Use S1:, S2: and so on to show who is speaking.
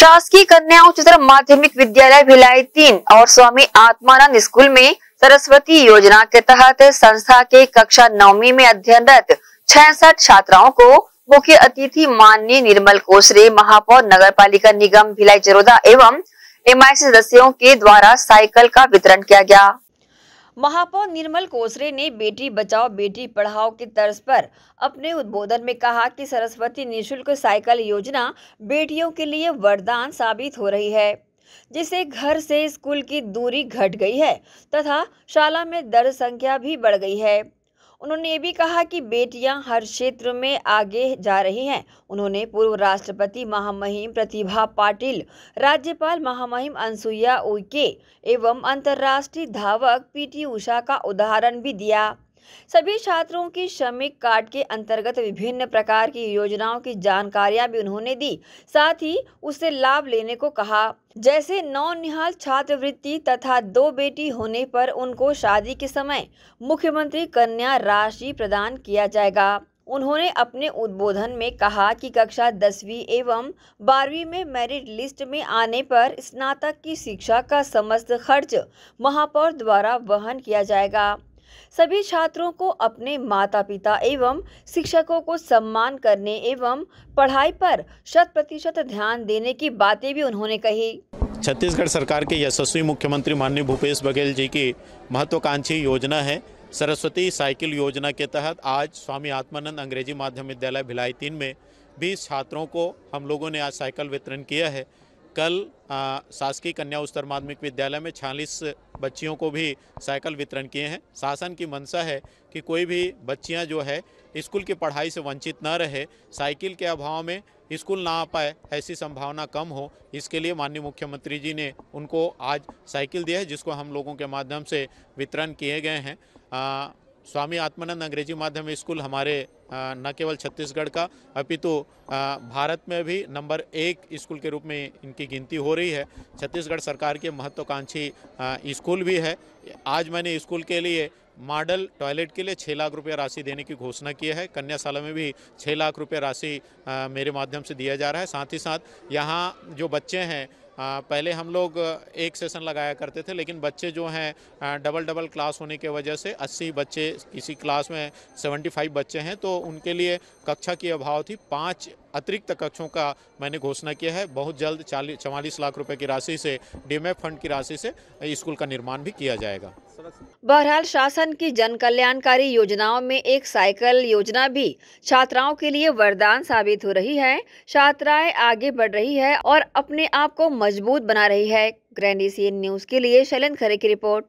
S1: शासकीय कन्या उच्चतर माध्यमिक विद्यालय भिलाई तीन और स्वामी आत्मानंद स्कूल में सरस्वती योजना के तहत संस्था के कक्षा नौवीं में अध्ययनरत छसठ छात्राओं को मुख्य अतिथि माननीय निर्मल कोसरे महापौर नगर पालिका निगम भिलाई जरोदा एवं एमआईसी सदस्यों के द्वारा साइकिल का वितरण किया गया महापौर निर्मल कोसरे ने बेटी बचाओ बेटी पढ़ाओ के तर्ज पर अपने उद्बोधन में कहा कि सरस्वती निशुल्क साइकिल योजना बेटियों के लिए वरदान साबित हो रही है जिससे घर से स्कूल की दूरी घट गई है तथा शाला में दर संख्या भी बढ़ गई है उन्होंने ये भी कहा कि बेटियां हर क्षेत्र में आगे जा रही हैं उन्होंने पूर्व राष्ट्रपति महामहिम प्रतिभा पाटिल राज्यपाल महामहिम अनसुईया उइके एवं अंतर्राष्ट्रीय धावक पीटी उषा का उदाहरण भी दिया सभी छात्रों की श्रमिक कार्ड के अंतर्गत विभिन्न प्रकार की योजनाओं की जानकारियां भी उन्होंने दी साथ ही उससे लाभ लेने को कहा जैसे नौ निहाल छात्रवृत्ति तथा दो बेटी होने पर उनको शादी के समय मुख्यमंत्री कन्या राशि प्रदान किया जाएगा उन्होंने अपने उद्बोधन में कहा कि कक्षा दसवीं एवं बारहवीं में मेरिट लिस्ट में आने पर स्नातक की शिक्षा का समस्त खर्च महापौर द्वारा वहन किया जाएगा सभी छात्रों को अपने माता पिता एवं शिक्षकों को सम्मान करने एवं पढ़ाई पर शत प्रतिशत ध्यान देने की बातें भी उन्होंने कही
S2: छत्तीसगढ़ सरकार के यशस्वी मुख्यमंत्री माननीय भूपेश बघेल जी की महत्वाकांक्षी योजना है सरस्वती साइकिल योजना के तहत आज स्वामी आत्मानंद अंग्रेजी माध्यम विद्यालय भिलाई तीन में बीस छात्रों को हम लोगों ने आज साइकिल वितरण किया है कल शासकीय कन्या उच्चतर माध्यमिक विद्यालय में छियालीस बच्चियों को भी साइकिल वितरण किए हैं शासन की मंशा है कि कोई भी बच्चियां जो है स्कूल की पढ़ाई से वंचित न रहे साइकिल के अभाव में स्कूल ना आ पाए ऐसी संभावना कम हो इसके लिए माननीय मुख्यमंत्री जी ने उनको आज साइकिल दिया है जिसको हम लोगों के माध्यम से वितरण किए गए हैं स्वामी आत्मानंद अंग्रेजी माध्यम स्कूल हमारे न केवल छत्तीसगढ़ का अपितु तो भारत में भी नंबर एक स्कूल के रूप में इनकी गिनती हो रही है छत्तीसगढ़ सरकार के महत्वाकांक्षी स्कूल भी है आज मैंने स्कूल के लिए मॉडल टॉयलेट के लिए छः लाख रुपये राशि देने की घोषणा की है कन्याशाला में भी छः लाख रुपये राशि मेरे माध्यम से दिया जा रहा है साथ ही साथ यहाँ जो बच्चे हैं पहले हम लोग एक सेशन लगाया करते थे लेकिन बच्चे जो हैं डबल डबल क्लास होने के वजह से 80 बच्चे किसी क्लास में 75 बच्चे हैं तो उनके लिए कक्षा की अभाव थी पाँच अतिरिक्त कक्षों का मैंने घोषणा किया है बहुत जल्द चालीस चवालीस लाख रुपए की राशि से डीएमएफ फंड की राशि से स्कूल का निर्माण भी किया जाएगा
S1: बहरहाल शासन की जन कल्याणकारी योजनाओं में एक साइकिल योजना भी छात्राओं के लिए वरदान साबित हो रही है छात्राएं आगे बढ़ रही है और अपने आप को मजबूत बना रही है ग्रैंड एशियन न्यूज के लिए शैलन खरे की रिपोर्ट